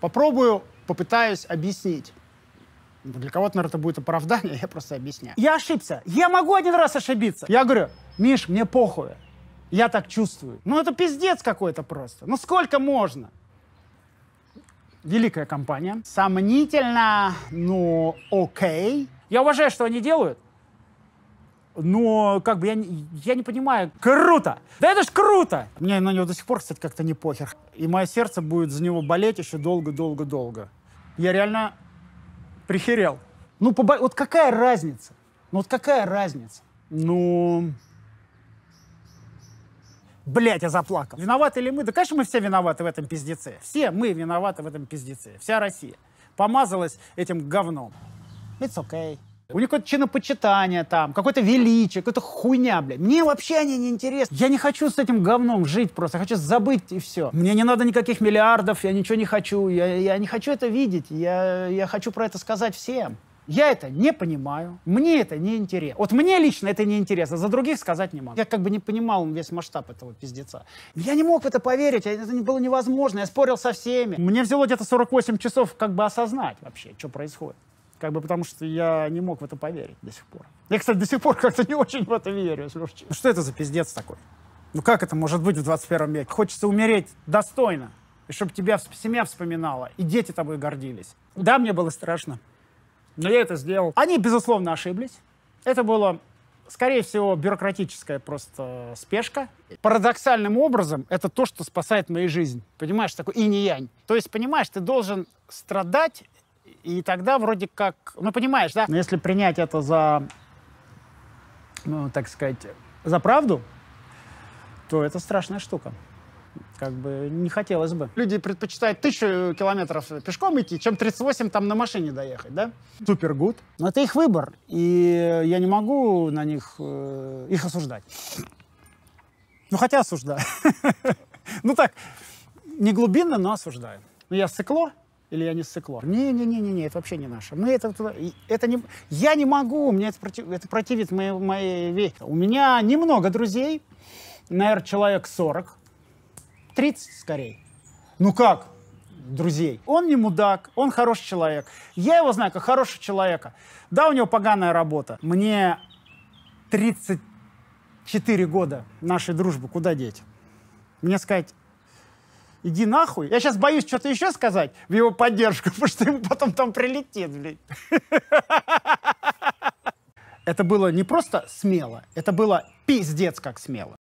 Попробую, попытаюсь объяснить. Ну, для кого-то, наверное, это будет оправдание, я просто объясняю. Я ошибся. Я могу один раз ошибиться. Я говорю, Миш, мне похуй. Я так чувствую. Ну это пиздец какой-то просто. Ну сколько можно? Великая компания. Сомнительно, но ну, окей. Я уважаю, что они делают но как бы я, я не понимаю. Круто! Да это ж круто! Мне на него до сих пор, кстати, как-то не похер. И мое сердце будет за него болеть еще долго-долго-долго. Я реально прихерел. Ну, побо... вот какая разница? Ну, вот какая разница? Ну... Блять, я заплакал. Виноваты ли мы? Да, конечно, мы все виноваты в этом пиздеце. Все мы виноваты в этом пиздеце. Вся Россия. Помазалась этим говном. It's okay. У них какое-то чинопочитание там, какое-то величие, какая-то хуйня, блядь. Мне вообще они не интересны. Я не хочу с этим говном жить просто. Я хочу забыть и все. Мне не надо никаких миллиардов, я ничего не хочу. Я, я не хочу это видеть. Я, я хочу про это сказать всем. Я это не понимаю, мне это не интересно. Вот мне лично это не интересно, за других сказать не могу. Я как бы не понимал весь масштаб этого пиздеца. Я не мог в это поверить, это было невозможно, я спорил со всеми. Мне взяло где-то 48 часов как бы осознать вообще, что происходит. Как бы потому что я не мог в это поверить до сих пор. Я, кстати, до сих пор как-то не очень в это верю, если уж ну, Что это за пиздец такой? Ну как это может быть в 21 веке? Хочется умереть достойно, и чтобы тебя семья вспоминала, и дети тобой гордились. Да, мне было страшно, но я это сделал. Они, безусловно, ошиблись. Это было, скорее всего, бюрократическая просто спешка. Парадоксальным образом это то, что спасает мою жизнь. Понимаешь, такой инь-янь. То есть, понимаешь, ты должен страдать и тогда вроде как, ну понимаешь, да? Но если принять это за, ну так сказать, за правду, то это страшная штука. Как бы не хотелось бы. Люди предпочитают тысячу километров пешком идти, чем 38 там на машине доехать, да? Супер гуд. Но это их выбор, и я не могу на них э, их осуждать. Ну, хотя осуждаю. Ну так, не глубинно, но осуждаю. Ну, я сыкло, или я не сциклор. Не-не-не-не, не, это вообще не наше. Мы это, это не, я не могу, мне это, против, это противит моей, моей вещи. У меня немного друзей, наверное, человек 40, 30 скорее. Ну как? друзей. Он не мудак, он хороший человек. Я его знаю как хорошего человека. Да, у него поганая работа. Мне 34 года нашей дружбы, куда деть? Мне сказать, иди нахуй. Я сейчас боюсь что-то еще сказать в его поддержку, потому что ему потом там прилетит, блядь. Это было не просто смело, это было пиздец как смело.